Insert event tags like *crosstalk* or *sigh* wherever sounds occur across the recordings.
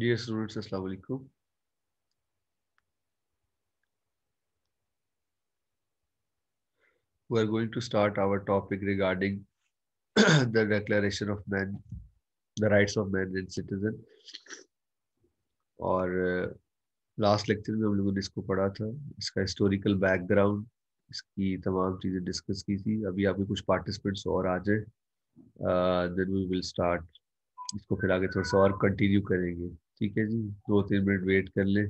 Dear students, Assalamu alaikum. We are going to start our topic regarding the Declaration of Man, the Rights of Man and Citizen. और last lecture में हम लोगों ने इसको पढ़ा था इसका हिस्टोरिकल बैकग्राउंड इसकी तमाम चीज़ें डिस्कस की थी अभी आपके कुछ पार्टिसिपेंट्स और आ जाए देन वी विल स्टार्ट इसको फिर आगे थोड़ा सा और कंटिन्यू करेंगे ठीक है जी दो तीन मिनट वेट कर ले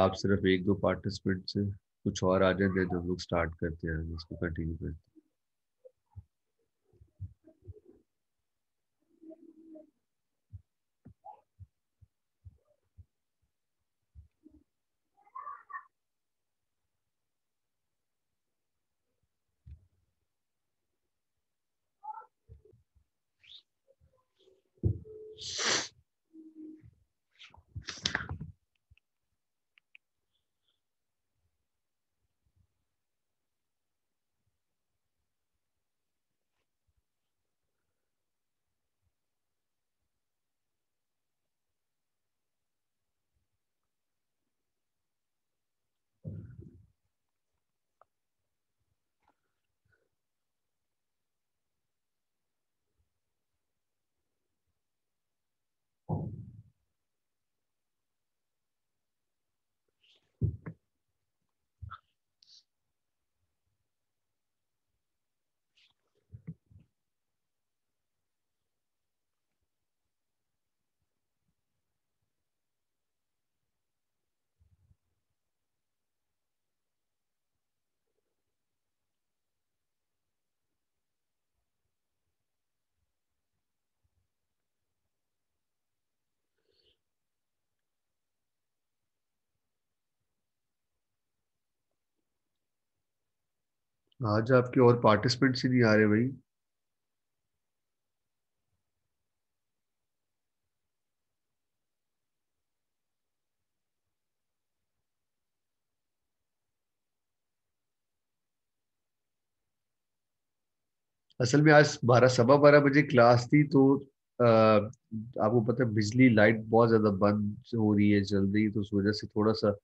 आप सिर्फ एक दो पार्टिसिपेंट से कुछ और आ हैं तो हम लोग स्टार्ट करते हैं इसको कंटिन्यू करते हैं आज आपके और पार्टिसिपेंट्स ही नहीं आ रहे भाई असल में आज बारह सवा बारह बजे क्लास थी तो आ, आपको पता है बिजली लाइट बहुत ज़्यादा बंद हो रही है जल्दी तो उस वजह से थोड़ा सा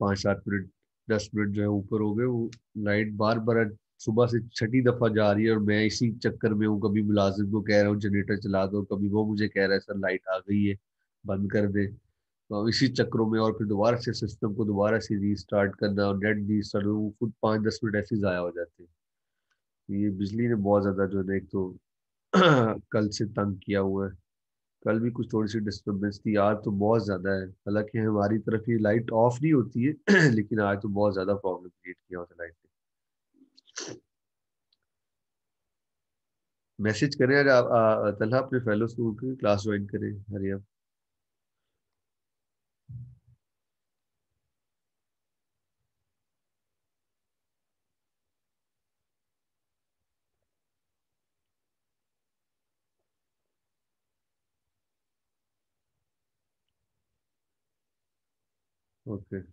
पाँच सात मिनट डस्ट ब्रिड जो है ऊपर हो गए वो लाइट बार बार सुबह से छठी दफा जा रही है और मैं इसी चक्कर में हूँ कभी मुलाजिम को कह रहा हूँ जनरेटर चला दो कभी वो मुझे कह रहा है सर लाइट आ गई है बंद कर दे तो इसी चक्करों में और फिर दोबारा से सिस्टम को दोबारा से रीस्टार्ट करना और नेट रीस्टार्ट वो खुद पाँच दस मिनट ऐसे ज़ाया हो जाते हैं तो ये बिजली ने बहुत ज़्यादा जो है एक तो *clears throat* कल से तंग किया हुआ है कल भी कुछ थोड़ी सी डिस्टर्बेंस थी आज तो बहुत ज़्यादा है हालांकि हमारी तरफ ही लाइट ऑफ नहीं होती है *clears throat* लेकिन आज तो बहुत ज़्यादा प्रॉब्लम क्रिएट किया होता लाइट ने मैसेज करें अगर आप तलहा अपने स्कूल को क्लास ज्वाइन करें हरियाणा Okay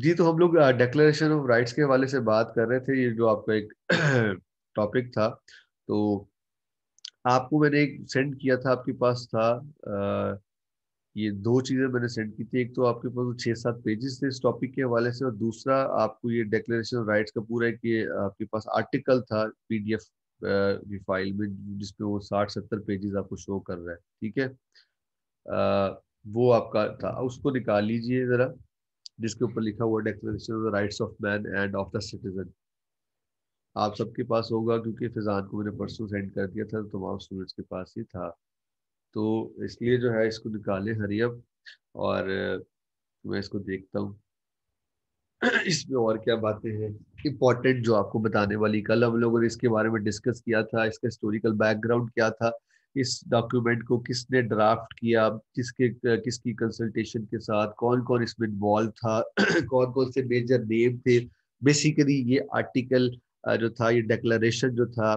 जी तो हम लोग डिक्लेरेशन ऑफ राइट्स के हवाले से बात कर रहे थे ये जो आपका एक टॉपिक *clears throat* था तो आपको मैंने एक सेंड किया था आपके पास था आ, ये दो चीज़ें मैंने सेंड की थी एक तो आपके पास छः सात पेजेस थे इस टॉपिक के हवाले से और दूसरा आपको ये डिक्लेरेशन ऑफ राइट्स का पूरा एक ये आपके पास आर्टिकल था पीडीएफ की फाइल में जिसमें वो साठ सत्तर पेजेस आपको शो कर रहा है ठीक है आ, वो आपका था उसको निकाल लीजिए ज़रा जिसके ऊपर लिखा हुआ declaration of the rights of man and of the citizen आप सबके पास होगा क्योंकि फिजान को मैंने परसों सेंड कर दिया था तो तमाम स्टूडेंट्स के पास ही था तो इसलिए जो है इसको निकालें हरियम और मैं इसको देखता हूँ इसमें और क्या बातें हैं इम्पोर्टेंट जो आपको बताने वाली कल हम लोगों ने इसके बारे में डिस्कस किया था इसका हिस्टोरिकल बैकग्राउंड क्या था इस डॉक्यूमेंट को किसने ड्राफ्ट किया किसके किसकी कंसल्टेशन के साथ कौन कौन इसमें इन्वॉल्व था *clears throat* कौन कौन से मेजर नेम थे बेसिकली ये आर्टिकल जो था ये डेक्लरेशन जो था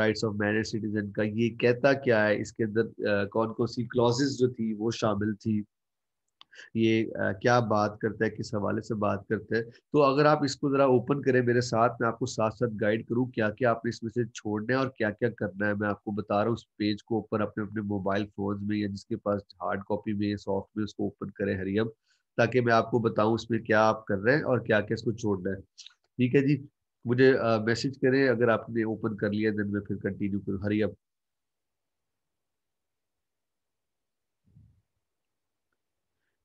राइट्स ऑफ मैरिड सिटीजन का ये कहता क्या है इसके अंदर कौन कौन सी क्लॉजेज जो थी वो शामिल थी ये क्या बात करता है किस हवाले से बात करता है तो अगर आप इसको ज़रा ओपन करें मेरे साथ मैं आपको साथ साथ गाइड करूँ क्या क्या आपने इसमें से छोड़ना है और क्या क्या करना है मैं आपको बता रहा हूँ उस पेज को ओपन अपने अपने मोबाइल फोन में या जिसके पास हार्ड कॉपी में सॉफ्ट में उसको ओपन करें हरियम ताकि मैं आपको बताऊँ उसमें क्या आप कर रहे हैं और क्या क्या इसको छोड़ना है ठीक है जी मुझे मैसेज करें अगर आपने ओपन कर लिया देन मैं फिर कंटिन्यू करूँ हरियम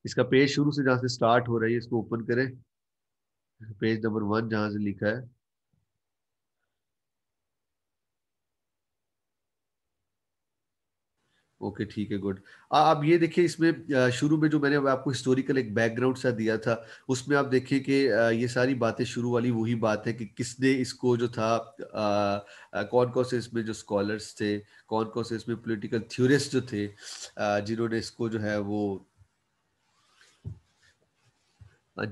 इसका पेज शुरू से जहां से स्टार्ट हो रही है इसको ओपन करें पेज नंबर वन जहां से लिखा है ओके ठीक है गुड आप ये देखिए इसमें शुरू में जो मैंने आपको हिस्टोरिकल एक बैकग्राउंड सा दिया था उसमें आप देखिए कि ये सारी बातें शुरू वाली वही बात है कि किसने इसको जो था कौन कौन से इसमें जो स्कॉलर्स थे कौन कौन से इसमें पॉलिटिकल थ्योरिस्ट जो थे जिन्होंने इसको जो है वो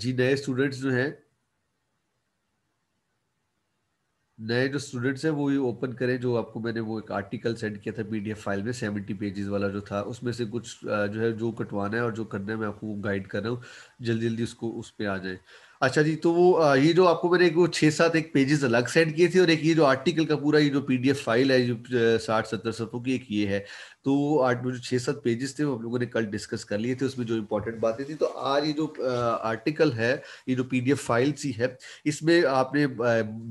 जी नए स्टूडेंट्स जो हैं नए जो स्टूडेंट्स हैं वो ही ओपन करें जो आपको मैंने वो एक आर्टिकल सेंड किया था पीडीएफ फाइल में सेवेंटी पेजेस वाला जो था उसमें से कुछ जो है जो कटवाना है और जो करना है मैं आपको गाइड कर रहा हूँ जल्दी जल्दी उसको उस पर आ जाए अच्छा जी तो वो ये जो आपको मैंने एक छः सात एक पेजेस अलग सेंड किए थे और एक ये जो आर्टिकल का पूरा ये जो पीडीएफ फाइल है जो साठ सत्तर सत्तों की एक ये है तो आठ जो छः सात पेजेस थे वो हम लोगों ने कल डिस्कस कर लिए थे उसमें जो इम्पोर्टेंट बातें थी तो आज ये जो आर्टिकल है ये जो पी फाइल सी है इसमें आपने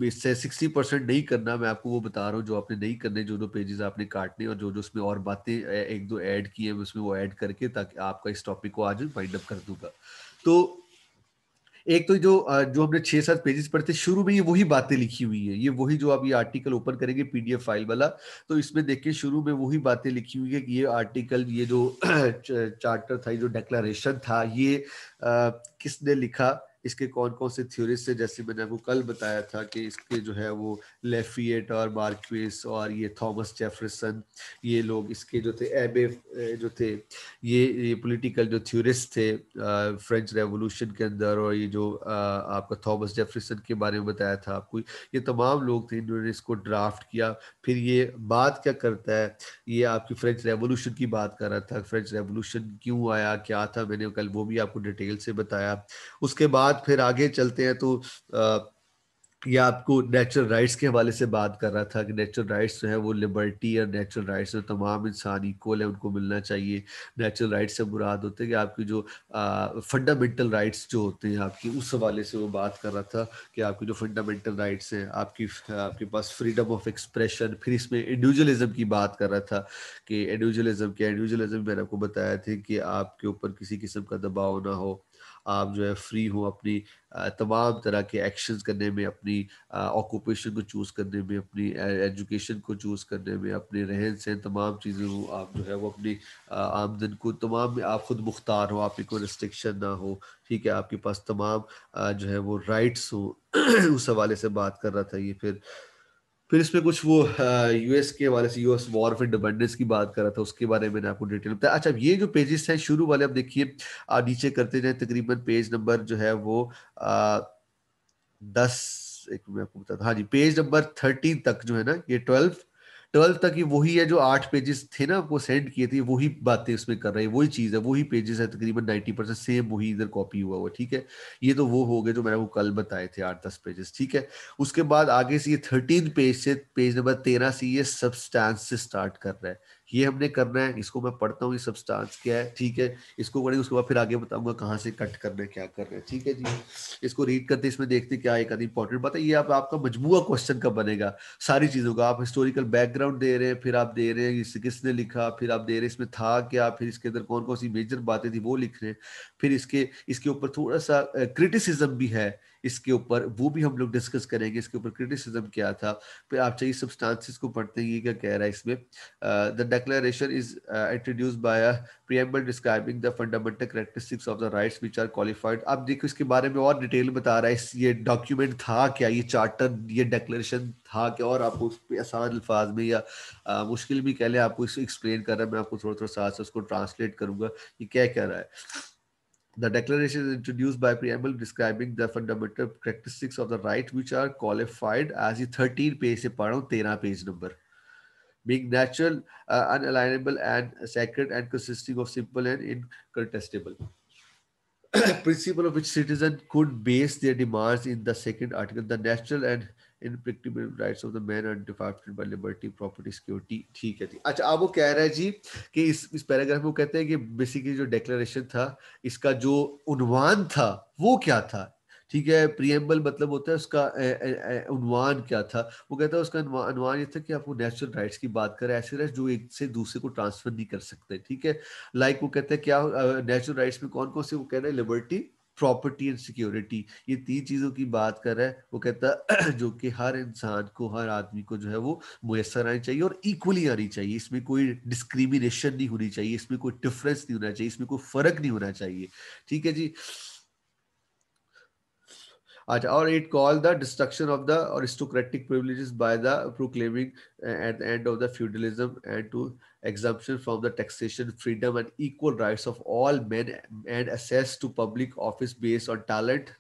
इससे सिक्सटी परसेंट नहीं करना मैं आपको वो बता रहा हूँ जो आपने नहीं करने जो जो पेजेस आपने काटने और जो जो उसमें और बातें एक दो ऐड किए है उसमें वो ऐड करके ताकि आपका इस टॉपिक को आज फाइंड अप कर दूंगा तो एक तो जो जो हमने छह सात पेजेस पढ़े थे शुरू में ये वही बातें लिखी हुई है ये वही जो आप ये आर्टिकल ओपन करेंगे पीडीएफ फाइल वाला तो इसमें देखिए शुरू में वही बातें लिखी हुई है कि ये आर्टिकल ये जो *clears throat* चार्टर था ये जो डेक्लरेशन था ये आ, किसने लिखा इसके कौन कौन से थ्योरीज से जैसे मैंने आपको कल बताया था कि इसके जो है वो लेफिएट और मार्क्विस और ये थॉमस जेफरसन ये लोग इसके जो थे एबे जो थे ये ये पोलिटिकल जो थ्योरिस्ट थे फ्रेंच रेवोल्यूशन के अंदर और ये जो आ, आपका थॉमस जेफरसन के बारे में बताया था आपको ये तमाम लोग थे इन्होंने इसको ड्राफ्ट किया फिर ये बात क्या करता है ये आपकी फ्रेंच रेवोल्यूशन की बात कर रहा था फ्रेंच रेवोल्यूशन क्यों आया क्या था मैंने कल वो भी आपको डिटेल से बताया उसके बाद बाद फिर आगे चलते हैं तो ये आपको नेचुरल राइट्स के हवाले से बात कर रहा था कि नेचुरल राइट्स जो है वो लिबर्टी और नेचुरल राइट्स जो तमाम इंसान इक्वल है उनको मिलना चाहिए नेचुरल राइट्स से मुराद होते हैं कि आपकी जो फंडामेंटल राइट्स जो होते हैं आपकी उस हवाले से वो बात कर रहा था कि आपकी जो फंडामेंटल राइट्स हैं आपकी आपके पास फ्रीडम ऑफ एक्सप्रेशन फिर इसमें इंडिविजुअलिज्म की बात कर रहा था कि इंडिविजुअलिज्म क्या इंडिविजुअलिज्म मैंने आपको बताया थे कि आपके ऊपर किसी किस्म का दबाव ना हो आप जो है फ्री हो अपनी तमाम तरह के एक्शन करने में अपनी ऑक्यूपेशन को चूज़ करने में अपनी एजुकेशन को चूज़ करने में अपने रहन सहन तमाम चीज़ें आप जो है वो अपनी आमदन को तमाम आप खुद मुख्तार हो आपकी कोई रिस्ट्रिक्शन ना हो ठीक है आपके पास तमाम जो है वो राइट्स हो *clears throat* उस हवाले से बात कर रहा था ये फिर फिर इसमें कुछ वो यूएस के हवाले e से यूएस वॉर ऑफ इंडिपेंडेंस की बात कर रहा था उसके बारे में आपको डिटेल बताया अच्छा ये जो पेजेस हैं शुरू वाले आप देखिए आप नीचे करते जाए तकरीबन पेज नंबर जो है वो आ, दस एक मैं आपको बताता हाँ जी पेज नंबर थर्टीन तक जो है ना ये ट्वेल्व ट्वेल्थ तक ही वही है जो आठ पेजेस थे ना वो सेंड किए थे वही बातें उसमें कर रहे हैं वही चीज़ है वही पेजेस है तकरीबन नाइन्टी परसेंट सेम वही इधर कॉपी हुआ हुआ ठीक है ये तो वो हो गए जो मैंने वो कल बताए थे आठ दस पेजेस ठीक है उसके बाद आगे से ये थर्टीन पेज से पेज नंबर तेरह से ये सबस्टांस से स्टार्ट कर रहा है ये हमने करना है इसको मैं पढ़ता हूँ ये सब्सटेंस क्या है ठीक है इसको पढ़ेंगे उसके बाद फिर आगे बताऊंगा कहाँ से कट करना है क्या करना है ठीक है जी इसको रीड करते इसमें देखते क्या एक आदमी इंपॉर्टेंट बात है ये आप, आपका मजमुआ क्वेश्चन का बनेगा सारी चीज़ों का आप हिस्टोरिकल बैकग्राउंड दे रहे हैं फिर आप दे रहे हैं इस, किसने लिखा फिर आप दे रहे हैं इसमें था क्या फिर इसके अंदर कौन कौन सी मेजर बातें थी वो लिख रहे हैं फिर इसके इसके ऊपर थोड़ा सा क्रिटिसिज्म भी है इसके ऊपर वो भी हम लोग डिस्कस करेंगे इसके ऊपर क्रिटिसिज्म क्या था फिर आप चाहिए सब्सटेंसेस को पढ़ते हैं ये क्या कह रहा है इसमें the declaration is introduced by preamble describing the fundamental characteristics of the rights which are qualified आप देखो इसके बारे में और डिटेल बता रहा है ये डॉक्यूमेंट था क्या ये चार्टर ये डिक्लेरेशन था क्या और आपको उस पर आसान अल्फाज में या आ, uh, मुश्किल भी कह लें आपको इसको एक्सप्लेन कर रहा है मैं आपको थोड़ा थोड़ा साथ उसको ट्रांसलेट करूँगा ये क्या कह रहा है The declaration is introduced by preamble describing the fundamental characteristics of the right, which are qualified as a 13 page, 13 page number, being natural, uh, unalienable, and sacred, and consisting of simple and incontestable. *clears throat* principle of which citizen could base their demands in the second article, the natural and imprescriptible rights of the man are defined by liberty property security ठीक है जी अच्छा अब वो कह रहा है जी कि इस इस पैराग्राफ में वो कहते हैं कि बेसिकली जो डिक्लेरेशन था इसका जो उन्वान था वो क्या था ठीक है प्रीएम्बल मतलब होता है उसका उनवान क्या था वो कहता है उसका उनवान ये था कि आप वो नेचुरल राइट्स की बात करें ऐसे राइट्स जो एक से दूसरे को ट्रांसफर नहीं कर सकते ठीक है लाइक like वो कहते हैं क्या नेचुरल राइट्स में कौन कौन से वो कह रहे हैं लिबर्टी प्रॉपर्टी एंड सिक्योरिटी ये तीन चीज़ों की बात कर रहा है वो कहता है *clears throat* जो कि हर इंसान को हर आदमी को जो है वो मुयसर आनी चाहिए और इक्वली आनी चाहिए इसमें कोई डिस्क्रिमिनेशन नहीं होनी चाहिए इसमें कोई डिफरेंस नहीं होना चाहिए इसमें कोई फर्क नहीं होना चाहिए ठीक है जी अच्छा और it call the destruction of the aristocratic privileges by the proclaiming at the end of the feudalism and to exemption from the taxation freedom and equal rights of all men and access to public office based on talent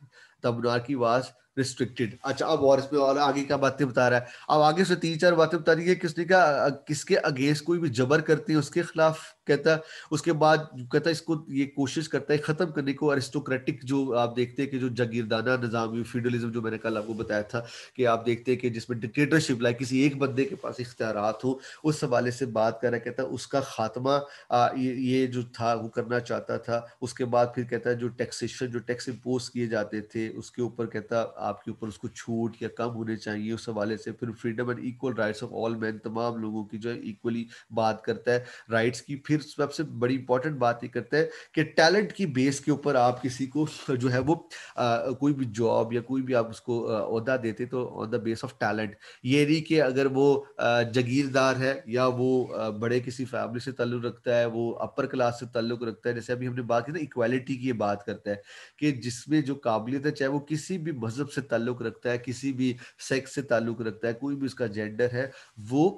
the monarchy was restricted अच्छा अब और इसमें और आगे क्या बातें बता रहा है अब आगे से तीन चार बातें बता रही है किसने का किसके अगेंस्ट कोई भी जबर करती है उसके खिलाफ कहता उसके बाद कहता इसको ये कोशिश करता है खत्म करने को अरिस्टोक्रेटिक जो आप देखते हैं कि जो जगीरदाना निज़ाम फ्यूडलिज्म जो मैंने कल आपको बताया था कि आप देखते हैं कि जिसमें डिक्टेटरशिप लाइक किसी एक बंदे के पास इख्तियार हो उस हवाले से बात कर रहा कहता उसका खात्मा ये, जो था वो करना चाहता था उसके बाद फिर कहता जो टैक्सेशन जो टैक्स इम्पोज किए जाते थे उसके ऊपर कहता आपके ऊपर उसको छूट या कम होने चाहिए उस हवाले से फिर freedom and equal rights of all man तमाम लोगों की जो है इक्वली बात करता है राइट्स की फिर सबसे बड़ी इंपॉर्टेंट बात ये करते हैं कि टैलेंट की बेस के ऊपर आप किसी को जो है वो आ, कोई भी जॉब या कोई भी आप उसको अहदा देते तो on the base of talent ये नहीं कि अगर वो जागीरदार है या वो बड़े किसी फैमिली से ताल्लुक रखता है वो अपर क्लास से ताल्लुक रखता है जैसे अभी हमने बात की ना इक्वालिटी की ये बात करता है कि जिसमें जो काबिलियत है चाहे वो किसी भी मजहब से ताल्लुक रखता है किसी भी सेक्स से ताल्लुक रखता है कोई भी उसका जेंडर है वो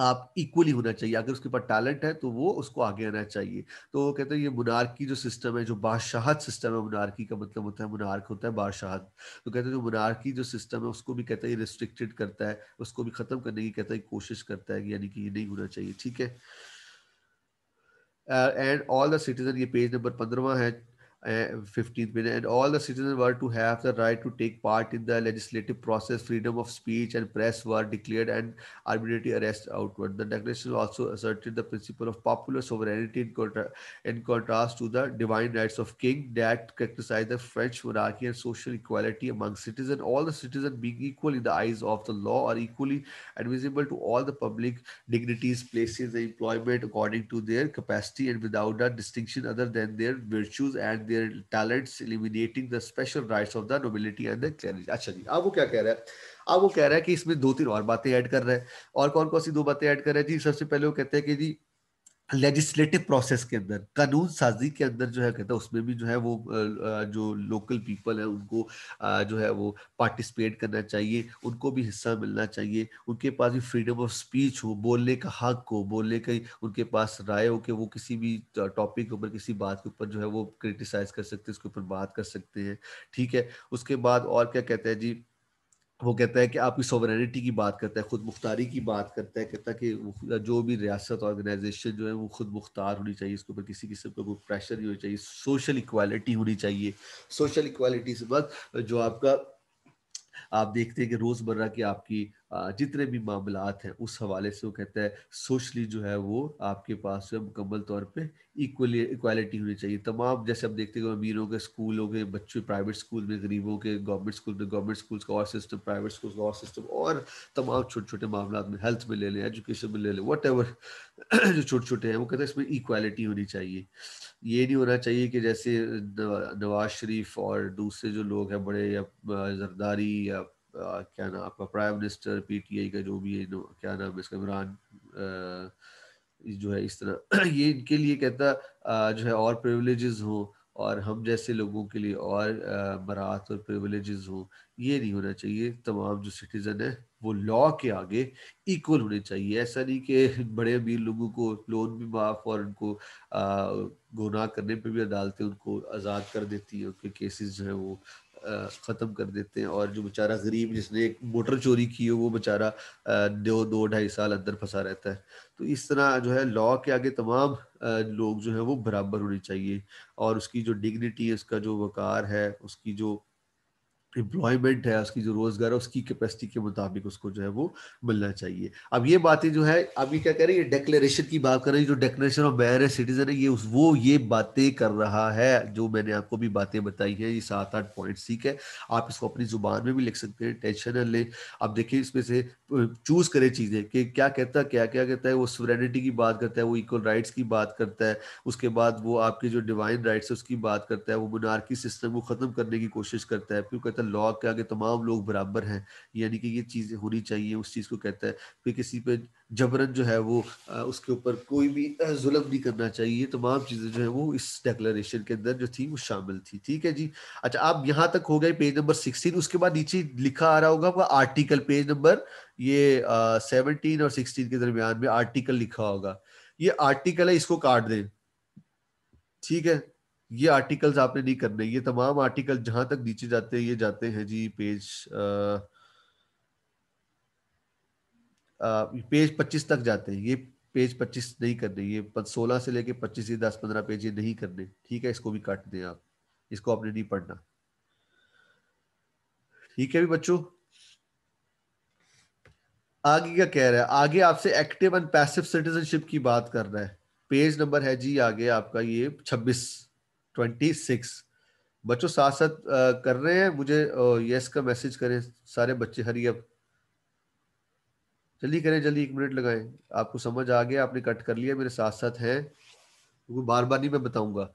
आप इक्वली होना चाहिए अगर उसके पास टैलेंट है तो वो उसको आगे आना चाहिए तो वो कहते हैं ये मुनारकी जो सिस्टम है जो बादशाहत सिस्टम है मुनारकी का मतलब होता है मुनार्क होता है बादशाहत तो कहते हैं जो मुनारकी जो सिस्टम है उसको भी कहते ये रिस्ट्रिक्टेड करता है उसको भी खत्म करने की कहता है कोशिश करता है यानी कि ये नहीं होना चाहिए ठीक है एंड ऑल द सिटीजन ये पेज नंबर पंद्रवा है 15th uh, minute and all the citizens were to have the right to take part in the legislative process freedom of speech and press were declared and arbitrary arrest outward the declaration also asserted the principle of popular sovereignty in, contra- in contrast to the divine rights of king that characterized the french monarchy and social equality among citizens all the citizens being equal in the eyes of the law are equally admissible to all the public dignities places and employment according to their capacity and without a distinction other than their virtues and their their talents eliminating the special rights of the nobility and the clergy अच्छा जी अब वो क्या कह रहा है अब वो कह रहा है कि इसमें दो तीन और बातें ऐड कर रहे हैं और कौन कौन सी दो बातें ऐड कर रहे हैं जी सबसे पहले वो कहते हैं कि जी लेजिस्लेटिव प्रोसेस के अंदर कानून साजी के अंदर जो है कहता है उसमें भी जो है वो जो लोकल पीपल है उनको जो है वो पार्टिसिपेट करना चाहिए उनको भी हिस्सा मिलना चाहिए उनके पास भी फ्रीडम ऑफ स्पीच हो बोलने का हक हो बोलने का उनके पास राय हो कि वो किसी भी टॉपिक के ऊपर किसी बात के ऊपर जो है वो क्रिटिसाइज कर सकते हैं उसके ऊपर बात कर सकते हैं ठीक है उसके बाद और क्या कहते हैं जी वो कहता है कि आपकी सोवरेनिटी की बात करता है खुद मुख्तारी की बात करता है कहता है कि जो भी रियासत ऑर्गेनाइजेशन जो है वो खुद मुख्तार होनी चाहिए इसके ऊपर किसी किस्म का कोई प्रेशर नहीं होना चाहिए सोशल इक्वालिटी होनी चाहिए सोशल इक्वालिटी से बात जो आपका आप देखते हैं कि रोज़मर्रा की आपकी जितने भी मामला हैं उस हवाले से वो कहता है सोशली जो है वो आपके पास जो है मुकम्मल तौर पर इक्वली इक्वालिटी होनी चाहिए तमाम जैसे हम देखते हैं अमीरों के स्कूलों के बच्चों प्राइवेट स्कूल में गरीबों के गवर्नमेंट स्कूल में गवर्नमेंट स्कूल का और सिस्टम प्राइवेट स्कूल का और सिस्टम और तमाम छोटे छोटे मामला में हेल्थ में ले लें एजुकेशन में ले लें वट *clears throat* जो छोटे छोटे हैं वो कहते हैं इसमें इक्वालिटी होनी चाहिए ये नहीं होना चाहिए कि जैसे नवाज शरीफ और दूसरे जो लोग हैं बड़े या जरदारी या क्या नाम आपका प्राइम मिनिस्टर पीटीआई का जो भी है क्या नाम इसका इमरान जो है इस तरह *clears throat* ये इनके लिए कहता जो है और प्रिवलेजेस हो और हम जैसे लोगों के लिए और बरात और प्रिविलेजेस हों ये नहीं होना चाहिए तमाम जो सिटीज़न है वो लॉ के आगे इक्वल होने चाहिए ऐसा नहीं कि बड़े अमीर लोगों को लोन भी माफ़ और उनको गुनाह करने पे भी अदालतें उनको आज़ाद कर देती है उनके केसेस जो है वो ख़त्म कर देते हैं और जो बेचारा गरीब जिसने एक मोटर चोरी की है वो बेचारा दो दो ढाई साल अंदर फंसा रहता है तो इस तरह जो है लॉ के आगे तमाम लोग जो है वो बराबर होने चाहिए और उसकी जो डिग्निटी है उसका जो वकार है उसकी जो एम्प्लॉयमेंट है उसकी जो रोजगार है उसकी कैपेसिटी के मुताबिक उसको जो है वो मिलना चाहिए अब ये बातें जो है अब ये क्या कह रहे हैं ये डेक्लेरेशन की बात कर रहे हैं जो डेक्लेरेशन ऑफ मैर सिटीजन है ये उस वो ये बातें कर रहा है जो मैंने आपको भी बातें बताई हैं ये सात आठ पॉइंट ठीक है आप इसको अपनी जुबान में भी लिख सकते हैं टेंशन न लें अब देखिए इसमें से चूज करें चीजें कि क्या कहता है क्या क्या कहता है वो सुवरेनिटी की बात करता है वो इक्वल राइट्स की बात करता है उसके बाद वो आपके जो डिवाइन राइट्स है उसकी बात करता है वो मुनारकी सिस्टम को खत्म करने की कोशिश करता है फिर कहता है लॉ के आगे तमाम लोग बराबर हैं यानी कि ये चीजें होनी चाहिए उस चीज़ को कहता है कि किसी पे जबरन जो है वो उसके ऊपर कोई भी जुल्म नहीं करना चाहिए ये तमाम चीज़ें जो है वो इस डेक्लरेशन के अंदर जो थी वो शामिल थी ठीक है जी अच्छा आप यहाँ तक हो गए पेज नंबर सिक्सटीन उसके बाद नीचे लिखा आ रहा होगा आपका आर्टिकल पेज नंबर ये सेवनटीन और सिक्सटीन के दरमियान में आर्टिकल लिखा होगा ये आर्टिकल है इसको काट दें ठीक है ये आर्टिकल्स आपने नहीं करने ये तमाम आर्टिकल जहां तक नीचे जाते हैं ये जाते हैं जी पेज आ, आ, पेज पच्चीस तक जाते हैं ये पेज पच्चीस नहीं करने ये सोलह से लेके पच्चीस ये दस पंद्रह पेज ये नहीं करने ठीक है इसको भी काट दें आप इसको आपने नहीं पढ़ना ठीक है भी बच्चों आगे क्या कह रहा है आगे आपसे एक्टिव एंड पैसिव सिटीजनशिप की बात कर रहा है पेज नंबर है जी आगे आपका ये छब्बीस ट्वेंटी सिक्स बच्चों साथ साथ कर रहे हैं मुझे यस का मैसेज करें सारे बच्चे हरी अब जल्दी करें जल्दी एक मिनट लगाएं आपको समझ आ गया आपने कट कर लिया मेरे साथ साथ है क्योंकि बार बार नहीं मैं बताऊंगा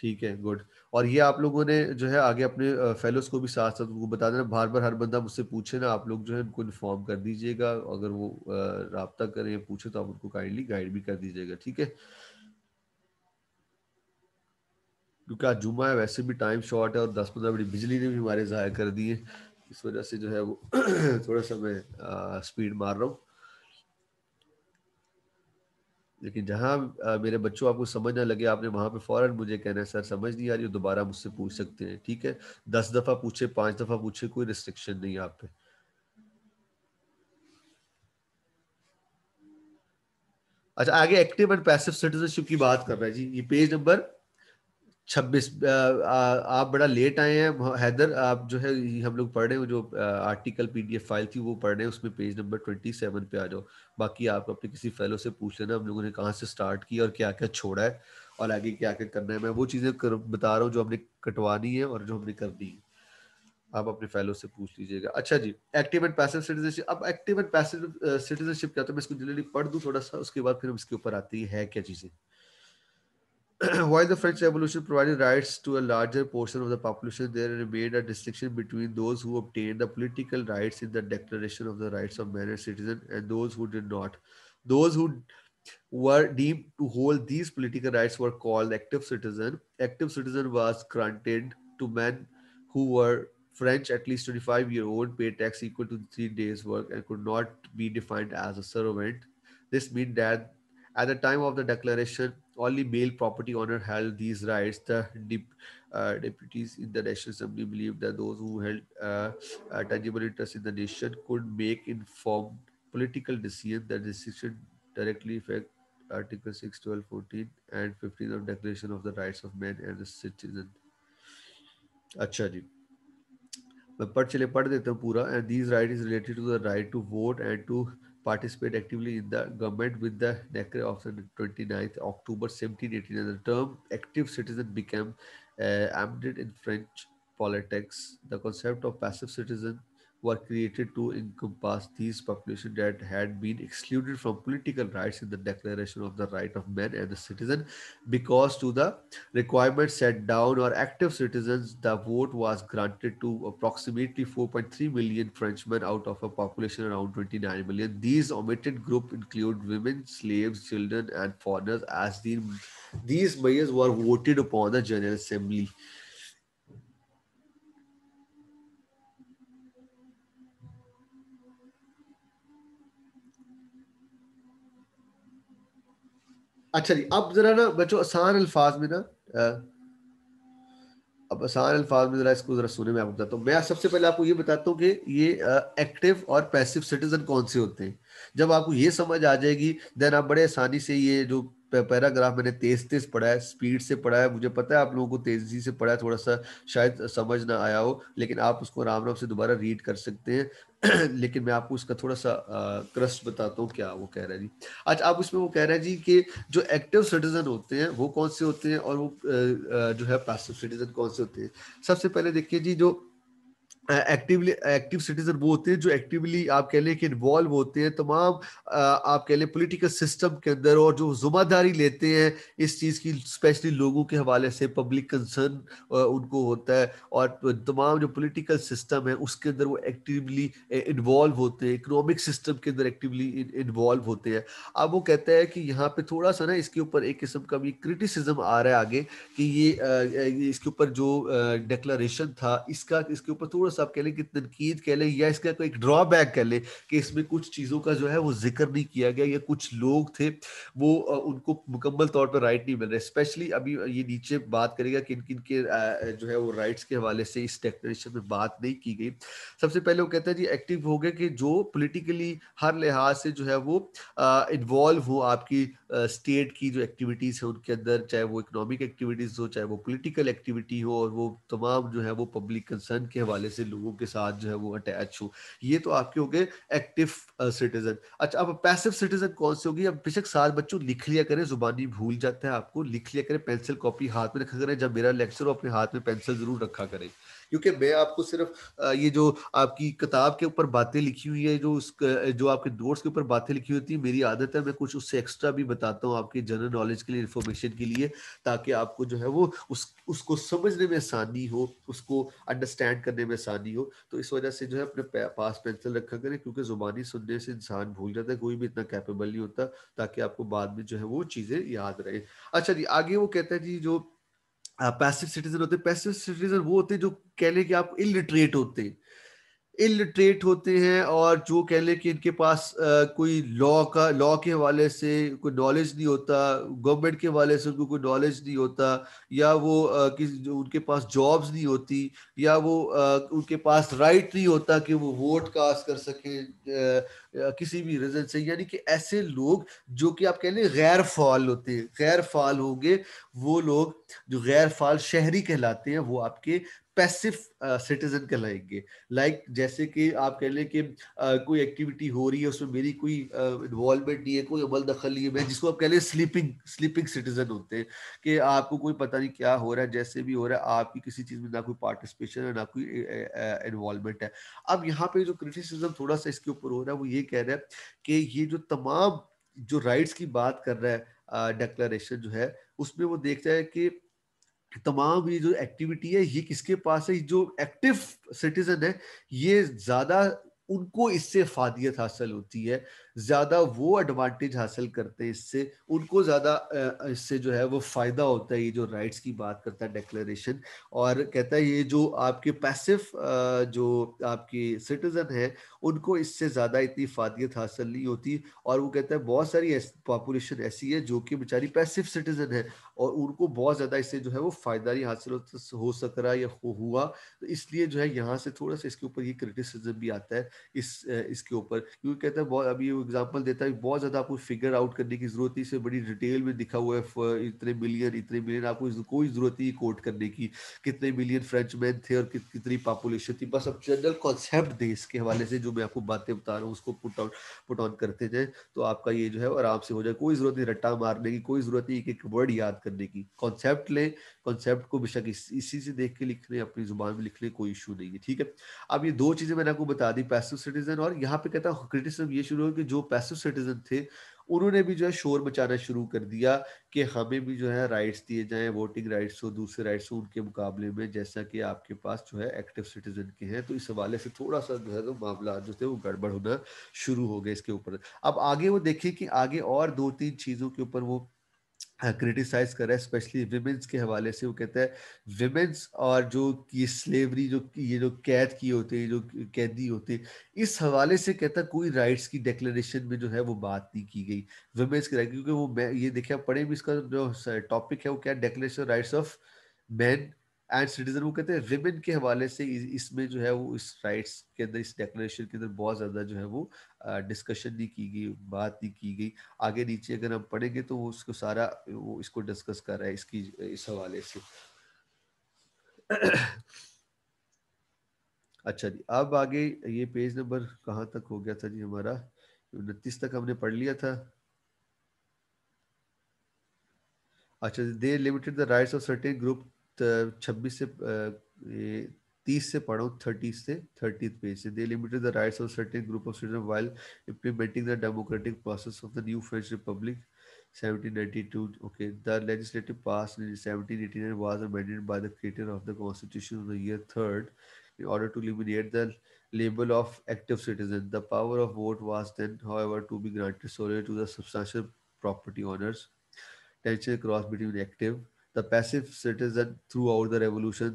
ठीक है गुड और ये आप लोगों ने जो है आगे अपने फेलोज को भी साथ साथ उनको बता देना बार बार हर बंदा मुझसे पूछे ना आप लोग जो है उनको इन्फॉर्म कर दीजिएगा अगर वो रबता करें पूछे तो आप उनको काइंडली गाइड भी कर दीजिएगा ठीक है क्योंकि आज जुमा है वैसे भी टाइम शॉर्ट है और दस पंद्रह मिनट बिजली ने भी हमारे ज़ाया कर दिए इस वजह से जो है वो *clears throat* थोड़ा सा मैं आ, स्पीड मार रहा हूँ लेकिन जहाँ मेरे बच्चों आपको समझ ना लगे आपने वहाँ पे फौरन मुझे कहना है सर समझ नहीं आ रही दोबारा मुझसे पूछ सकते हैं ठीक है दस दफ़ा पूछे पांच दफ़ा पूछे कोई रिस्ट्रिक्शन नहीं आप पे अच्छा आगे एक्टिव एंड पैसिव सिटीजनशिप की बात कर रहे हैं जी ये पेज नंबर छब्बीस आप बड़ा लेट आए हैं हैदर आप जो है हम लोग पढ़ रहे हो जो आर्टिकल पीडीएफ फाइल थी वो पढ़ रहे हैं उसमें पेज नंबर ट्वेंटी सेवन पे आ जाओ बाकी आप अपने किसी फेलो से पूछ लेना हम लोगों ने कहाँ से स्टार्ट किया और क्या क्या छोड़ा है और आगे क्या क्या करना है मैं वो चीज़ें बता रहा हूँ जो हमने कटवानी है और जो हमने करनी है आप अपने फेलो से पूछ लीजिएगा अच्छा जी एक्टिव एंड पैसिव सिटीजनशिप अब एक्टिव एंड पैसिव सिटीजनशिप क्या होता है मैं इसको जनरली पढ़ दूँ थोड़ा सा उसके बाद फिर हम इसके ऊपर आती है क्या चीज़ें *clears throat* While the French Revolution provided rights to a larger portion of the population, there remained a distinction between those who obtained the political rights in the Declaration of the Rights of Man and Citizen and those who did not. Those who were deemed to hold these political rights were called active citizen. Active citizen was granted to men who were French at least 25 year old, paid tax equal to three days' work, and could not be defined as a servant. This means that at the time of the declaration, only male property owner held these rights. The uh, deputies in the National Assembly believed that those who held uh, uh, tangible interest in the nation could make informed political decisions that decision directly affect Article 6, 12, 14 and 15 of Declaration of the Rights of Man and the Citizen. अच्छा जी मैं पढ़ चले पढ़ देता हूँ पूरा and these right is related to the right to vote and to participate actively in the government with the decree of the 29th October 1789. The term active citizen became uh, embedded in French politics. The concept of passive citizen were created to encompass these populations that had been excluded from political rights in the Declaration of the Right of Men and the Citizen because to the requirements set down or active citizens, the vote was granted to approximately 4.3 million Frenchmen out of a population around 29 million. These omitted group include women, slaves, children and foreigners as the, these mayors were voted upon the General Assembly. अच्छा जी अब जरा ना बच्चों आसान अल्फाज में ना अब आसान अल्फाज में जरा इसको जरा सुने में आपको बताता हूँ मैं सबसे पहले आपको ये बताता हूँ कि ये एक्टिव और पैसिव सिटीजन कौन से होते हैं जब आपको ये समझ आ जाएगी देन आप बड़े आसानी से ये जो पैराग्राफ मैंने तेज तेज पढ़ा है स्पीड से पढ़ा है मुझे पता है आप लोगों को तेजी से पढ़ा है थोड़ा सा शायद समझ ना आया हो लेकिन आप उसको राम राम से दोबारा रीड कर सकते हैं *clears throat* लेकिन मैं आपको उसका थोड़ा सा क्रस्ट बताता हूँ क्या वो कह रहे हैं जी अच्छा आप उसमें वो कह रहे हैं जी कि जो एक्टिव सिटीजन होते हैं वो कौन से होते हैं और वो जो है पैसिव सिटीजन कौन से होते हैं सबसे पहले देखिए जी जो एक्टिवली एक्टिव सिटीजन वो होते हैं जो एक्टिवली आप कह लें कि इन्वॉल्व होते हैं तमाम आप कह लें पोलिटिकल सिस्टम के अंदर और जो जुम्मेदारी लेते हैं इस चीज़ की स्पेशली लोगों के हवाले से पब्लिक कंसर्न उनको होता है और तमाम जो पोलिटिकल सिस्टम है उसके अंदर वो एक्टिवली इन्वॉल्व होते हैं इकनॉमिक सिस्टम के अंदर एक्टिवली इन्वॉल्व होते हैं अब वो कहते हैं कि यहाँ पर थोड़ा सा ना इसके ऊपर एक किस्म का भी क्रिटिसिज्म आ रहा है आगे कि ये इसके ऊपर जो डिक्लरेशन था इसका इसके ऊपर थोड़ा आप कह लें कि तनकीद कह लें या इसका कोई ड्रॉबैक कह लें कि इसमें कुछ चीज़ों का जो है वो जिक्र नहीं किया गया या कुछ लोग थे वो उनको मुकम्मल तौर पर राइट नहीं मिल रहे स्पेशली अभी ये नीचे बात करेगा किन किन के जो है वो राइट्स के हवाले से इस डेक्लेशन में बात नहीं की गई सबसे पहले वो कहते हैं जी एक्टिव हो गए कि जो पोलिटिकली हर लिहाज से जो है वो इन्वॉल्व हो आपकी स्टेट की जो एक्टिविटीज़ है उनके अंदर चाहे वो इकोनॉमिक एक्टिविटीज़ हो चाहे वो पोलिटिकल एक्टिविटी हो और वो तमाम जो है वो पब्लिक कंसर्न के हवाले से लोगों के साथ जो है वो अटैच हो ये तो आपके हो गए एक्टिव सिटीजन अच्छा अब पैसिव सिटीजन कौन से होगी अब बेशक साथ बच्चों लिख लिया करें जुबानी भूल जाता है आपको लिख लिया करें पेंसिल कॉपी हाथ में रखा करें जब मेरा लेक्चर हो अपने हाथ में पेंसिल जरूर रखा करें क्योंकि मैं आपको सिर्फ ये जो आपकी किताब के ऊपर बातें लिखी हुई है जो उस जो आपके दोस्त के ऊपर बातें लिखी हुई थी मेरी आदत है मैं कुछ उससे एक्स्ट्रा भी बताता हूँ आपके जनरल नॉलेज के लिए इन्फॉर्मेशन के लिए ताकि आपको जो है वो उस उसको समझने में आसानी हो उसको अंडरस्टैंड करने में आसानी हो तो इस वजह से जो है अपने पास पेंसिल रखा करें क्योंकि जुबानी सुनने से इंसान भूल जाता है कोई भी इतना कैपेबल नहीं होता ताकि आपको बाद में जो है वो चीज़ें याद रहे अच्छा जी आगे वो कहता है जी जो पैसिव सिटीजन होते पैसिव सिटीजन वो होते जो कह लें कि आप इलिटरेट होते हैं इलिटरेट होते हैं और जो कह लें कि इनके पास आ, कोई लॉ का लॉ के हवाले से कोई नॉलेज नहीं होता गवर्नमेंट के हवाले से उनको कोई नॉलेज नहीं होता या वो आ, किस उनके पास जॉब्स नहीं होती या वो आ, उनके पास राइट नहीं होता कि वो वोट कास्ट कर सके आ, किसी भी रीजन से यानी कि ऐसे लोग जो कि आप कह लें गैर फाल होते हैं गैर फाल होंगे वो लोग जो गैर फाल शहरी कहलाते हैं वो आपके पैसिव सिटीजन uh, कहलाएंगे लाइक जैसे कि आप कह लें कि uh, कोई एक्टिविटी हो रही है उसमें मेरी कोई इन्वॉल्वमेंट uh, नहीं है कोई अमल दखल नहीं है मैं जिसको आप कह लें स्लीपिंग स्लीपिंग सिटीजन होते हैं कि आपको कोई पता नहीं क्या हो रहा है जैसे भी हो रहा है आपकी किसी चीज़ में ना कोई पार्टिसिपेशन है ना कोई इन्वॉल्वमेंट है अब यहाँ पे जो क्रिटिसिज्म थोड़ा सा इसके ऊपर हो रहा है वो ये कह रहा है कि ये जो तमाम जो राइट्स की बात कर रहा है डेक्लेशन जो है उसमें वो देखता है कि तमाम ये जो एक्टिविटी है ये किसके पास है जो एक्टिव सिटीजन है ये ज्यादा उनको इससे फादियत हासिल होती है ज्यादा वो एडवांटेज हासिल करते हैं इससे उनको ज्यादा इससे जो है वो फायदा होता है ये जो राइट्स की बात करता है डेक्लेशन और कहता है ये जो आपके पैसिव जो आपकी सिटीजन है उनको इससे ज्यादा इतनी फादियत हासिल नहीं होती और वो कहता है बहुत सारी पॉपुलेशन ऐसी है जो कि बेचारी पैसिव सिटीजन है और उनको बहुत ज्यादा इससे जो है वो फायदा नहीं हासिल हो सक रहा या हुआ तो इसलिए जो है यहाँ से थोड़ा सा इसके ऊपर ये क्रिटिसिज्म भी आता है इस इसके ऊपर क्योंकि कहता है बहुत अभी एग्जांपल देता है बहुत ज्यादा आपको फिगर आउट करने की जरूरत नहीं इसमें बड़ी डिटेल में दिखा हुआ है इतने मिलियन इतने मिलियन आपको कोई जरूरत नहीं कोट करने की कितने मिलियन फ्रेंच मैन थे और कि, कितनी पॉपुलेशन थी बस अब जनरल कॉन्सेप्ट दें इसके हवाले से जो मैं आपको बातें बता रहा हूँ उसको पुट आउट पुट ऑन करते जाए तो आपका ये जो है आराम से हो जाए कोई जरूरत नहीं रट्टा मारने की कोई जरूरत नहीं एक एक वर्ड याद करने की कॉन्सेप्ट लें कॉन्सेप्ट को बेशक इसी से देख के लिख लें अपनी जुबान में लिख लें कोई इशू नहीं है ठीक है अब ये दो चीजें मैंने आपको बता दी पैसिव सिटीजन और यहाँ पे कहता हूँ क्रिटिसिज्म ये शुरू हो कि जो पैसिव सिटीजन थे उन्होंने भी जो है शोर मचाना शुरू कर दिया कि हमें भी जो है राइट्स दिए जाएं वोटिंग राइट्स हो दूसरे राइट्स हो उनके मुकाबले में जैसा कि आपके पास जो है एक्टिव सिटीजन के हैं तो इस हवाले से थोड़ा सा जो है तो मामला जो थे वो गड़बड़ होना शुरू हो गए इसके ऊपर अब आगे वो देखें कि आगे और दो तीन चीज़ों के ऊपर वो क्रिटिसाइज हाँ, कर रहा है स्पेशली विमेंस के हवाले से वो कहता है विमेंस और जो कि स्लेवरी जो ये जो कैद की होते हैं जो कैदी होते हैं इस हवाले से कहता है कोई राइट्स की डिक्लेरेशन में जो है वो बात नहीं की गई विमेंस के राइट क्योंकि वो मैं ये देखा पढ़े भी इसका जो टॉपिक है वो क्या declaration rights of man and citizen वो कहते हैं विमेन के हवाले से इसमें जो है वो इस राइट्स के अंदर इस डेक्लेशन के अंदर बहुत ज़्यादा जो है वो डिस्कशन नहीं की गई बात नहीं की गई आगे नीचे अगर हम पढ़ेंगे तो वो उसको सारा वो इसको डिस्कस कर रहा है इसकी इस हवाले से अच्छा जी अब आगे ये पेज नंबर कहाँ तक हो गया था जी हमारा उनतीस तक हमने पढ़ लिया था अच्छा they limited the rights of certain group The से तीस से पढ़ो थर्टी से थर्टी पेज से they limited the rights of certain group of citizen while implementing the democratic process of the new French republic 1792 okay the legislative passed in 1789 was amended by the creator of the constitution in the year 3rd in order to eliminate the label of active citizen the power of vote was then however to be granted solely to the substantial property owners tension cross between active the passive citizen throughout the revolution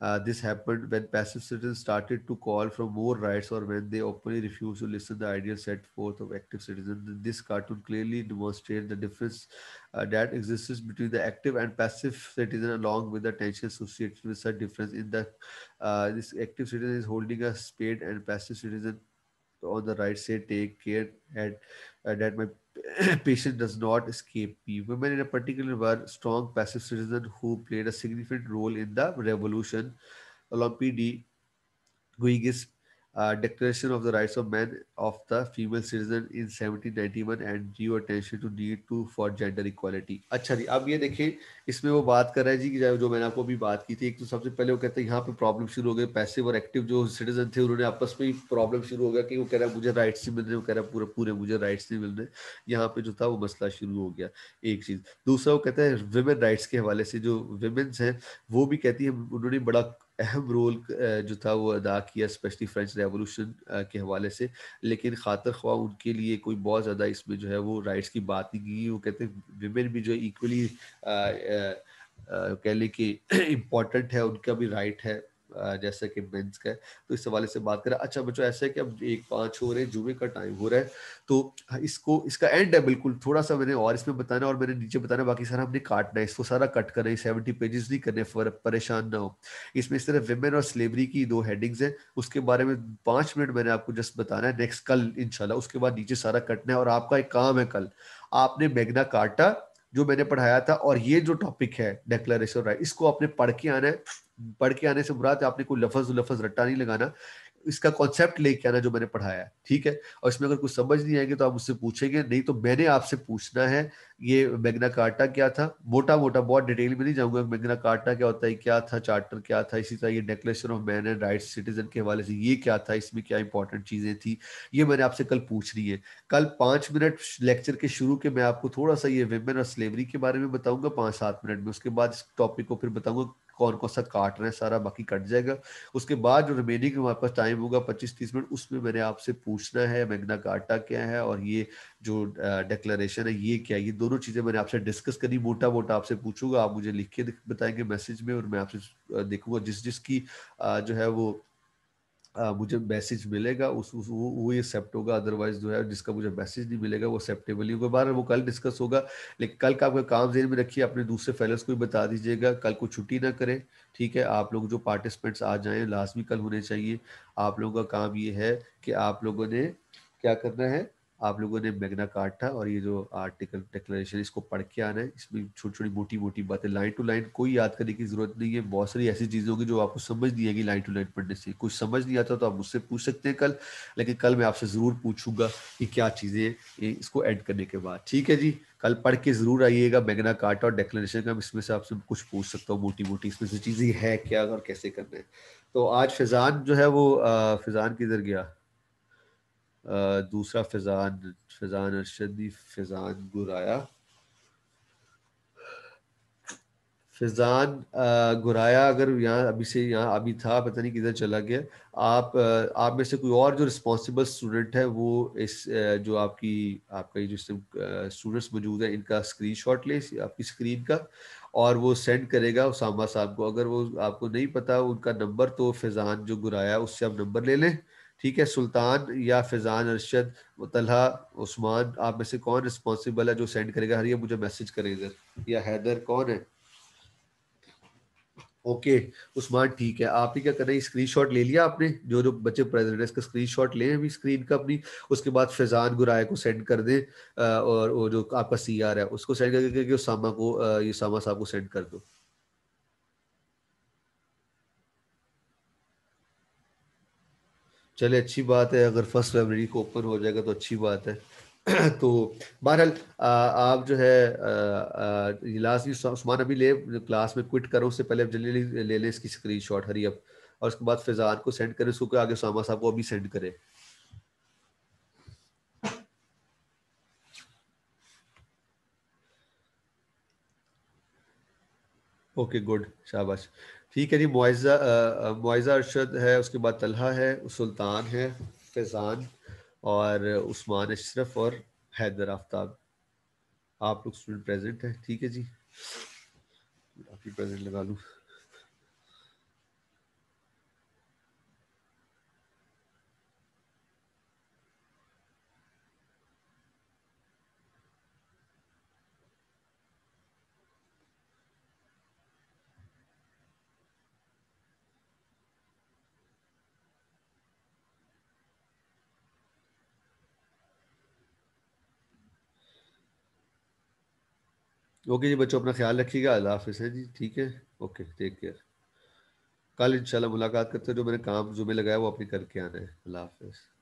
uh, this happened when passive citizens started to call for more rights or when they openly refused to listen to the ideas set forth of active citizens. This cartoon clearly demonstrates the difference uh, that exists between the active and passive citizen along with the tension associated with such difference in the uh, this active citizen is holding a spade and passive citizen on the right say take care and uh, that my *clears throat* patient does not escape me. Women in a particular were strong passive citizens who played a significant role in the revolution. Along PD, Guiges uh, Declaration of the Rights of Man of the Female Citizen in 1791 and give attention to need to for gender equality. अच्छा जी अब ये देखिए इसमें वो बात कर रहे हैं जी कि जो मैंने आपको अभी बात की थी एक तो सबसे पहले वो कहते हैं यहाँ पे प्रॉब्लम शुरू हो गए पैसे और एक्टिव जो सिटीजन थे उन्होंने आपस में ही प्रॉब्लम शुरू हो गया कि वो कह रहा है मुझे राइट्स नहीं मिल रहे वो कह रहा है पूरे पूरे मुझे राइट्स नहीं मिल रहे यहाँ पे जो था वो मसला शुरू हो गया एक चीज दूसरा वो कहते हैं वुमेन राइट्स के हवाले से जो वुमेन्स हैं वो भी कहती है उन्होंने बड़ा अहम रोल जो था वो अदा किया स्पेशली फ्रेंच रेवोल्यूशन के हवाले से लेकिन खातर ख्वा उनके लिए कोई बहुत ज़्यादा इसमें जो है वो राइट्स की बात नहीं की वो कहते हैं वीमेन भी जो इक्वली कह लें कि इम्पोर्टेंट *clears throat* है उनका भी राइट है जैसे कि मेंस का है तो इस हवाले से बात करें अच्छा बच्चों ऐसे कि अब एक पाँच हो रहे हैं जुमे का टाइम हो रहा है तो हाँ, इसको इसका एंड है बिल्कुल थोड़ा सा मैंने और इसमें बताना और मैंने नीचे बताना बाकी सारा हमने काटना है इसको सारा कट करना है सेवेंटी पेजेस नहीं करने परेशान ना हो इसमें इस तरह वेमेन और स्लेवरी की दो हेडिंग्स हैं उसके बारे में पाँच मिनट मैंने आपको जस्ट बताना है नेक्स्ट कल इनशाला उसके बाद नीचे सारा कटना है और आपका एक काम है कल आपने मैगना काटा जो मैंने पढ़ाया था और ये जो टॉपिक है डेक्लरेशन राइट इसको आपने पढ़ के आना है पढ़ के आने से मुराद आपने कोई लफज लफज रट्टा नहीं लगाना इसका कॉन्सेप्ट लेके आना जो मैंने पढ़ाया ठीक है और इसमें अगर कुछ समझ नहीं आएंगे तो आप मुझसे पूछेंगे नहीं तो मैंने आपसे पूछना है ये मैग्ना कार्टा क्या था मोटा मोटा बहुत डिटेल में नहीं जाऊंगा मैग्ना कार्टा क्या होता है क्या था चार्टर क्या था इसी तरह ये declaration of man and right citizen के हवाले से ये क्या था इसमें क्या इंपॉर्टेंट चीजें थी ये मैंने आपसे कल पूछनी है कल पांच मिनट लेक्चर के शुरू के मैं आपको थोड़ा सा ये वेमेन और स्लेवरी के बारे में बताऊंगा पांच सात मिनट में उसके बाद इस टॉपिक को फिर बताऊंगा कौन कौन सा काट रहा है सारा बाकी कट जाएगा उसके बाद जो रिमेनिंग हमारे पास टाइम होगा पच्चीस तीस मिनट उसमें मैंने आपसे पूछना है मैगना काटा क्या है और ये जो डिक्लेरेशन है ये क्या ये दोनों चीज़ें मैंने आपसे डिस्कस करी मोटा मोटा आपसे पूछूंगा आप मुझे लिख के बताएंगे मैसेज में और मैं आपसे देखूंगा जिस जिसकी जो है वो मुझे मैसेज मिलेगा उस, उस वो, वो एक्सेप्ट होगा अदरवाइज जो है जिसका मुझे मैसेज नहीं मिलेगा वो एक्सेप्टेबल नहीं होगा बाहर वो कल डिस्कस होगा लेकिन कल का आपका काम जेन में रखिए अपने दूसरे फैलर्स को भी बता दीजिएगा कल को छुट्टी ना करें ठीक है आप लोग जो पार्टिसिपेंट्स आ जाएं लाजमी कल होने चाहिए आप लोगों का काम ये है कि आप लोगों ने क्या करना है आप लोगों ने मैग्ना कार्टा और ये जो आर्टिकल डिक्लेरेशन इसको पढ़ के आना है इसमें छोटी छोटी मोटी मोटी बातें लाइन टू लाइन कोई याद करने की जरूरत नहीं है बहुत सारी ऐसी चीज़ें होगी जो आपको समझ नहीं आएगी लाइन टू लाइन पढ़ने से कुछ समझ नहीं आता तो आप मुझसे पूछ सकते हैं कल लेकिन कल मैं आपसे ज़रूर पूछूंगा कि क्या चीज़ें इसको ऐड करने के बाद ठीक है जी कल पढ़ के जरूर आइएगा मैगना कार्टा और डेक्लेरेशन का इसमें से आपसे कुछ पूछ सकता हूँ मोटी मोटी इसमें से चीज़ें है क्या और कैसे करना है तो आज फिजान जो है वो फिजान किधर गया दूसरा फिजान फिजान अरशदी फिजान गुराया फिजान गुराया अगर यहाँ अभी से यहाँ अभी था पता नहीं किधर चला गया आप आप में से कोई और जो रिस्पॉन्सिबल स्टूडेंट है वो इस जो आपकी आपका जो स्टूडेंट्स मौजूद है इनका स्क्रीन शॉट ले आपकी स्क्रीन का और वो सेंड करेगा उसामा साहब को अगर वो आपको नहीं पता उनका नंबर तो फिजान जो गुराया उससे आप नंबर ले लें ठीक है सुल्तान या फिजान अरशद तलहा उस्मान आप में से कौन रिस्पॉन्सिबल है जो सेंड करेगा हरिया मुझे मैसेज करेगा या हैदर कौन है ओके उस्मान ठीक है आपने क्या करना है शॉट ले लिया आपने जो जो बच्चे प्रेजेंट है इसका शॉट लें अभी स्क्रीन का अपनी उसके बाद फैजान गुराय को सेंड कर दें और वो जो आपका सीआर है उसको सेंड करके उसामा को ये सामा साहब को सेंड कर दो चले अच्छी बात है अगर फर्स्ट फरवरी को ओपन हो जाएगा तो अच्छी बात है *clears throat* तो बहरहाल आप जो है लास्ट अभी ले क्लास में क्विट करो उससे पहले आप जल्दी ले लें ले इसकी स्क्रीन शॉट हरी अब और उसके बाद फिजान को सेंड करें उसको आगे सामा साहब को अभी सेंड करें ओके गुड शाबाश ठीक है जी मुआजा मुआजा अरशद है उसके बाद तलहा है सुल्तान है फैज़ान और उस्मान अशरफ और हैदर आफ्ताब आप लोग स्टूडेंट प्रेजेंट हैं ठीक है जी आपकी प्रेजेंट लगा लूँ ओके जी बच्चों अपना ख्याल रखिएगा अल्लाह हाफिज़ है जी ठीक है ओके टेक केयर कल इंशाल्लाह मुलाकात करते हैं जो मैंने काम जुमे लगाया वो अपनी करके आना है अल्लाह हाफिज़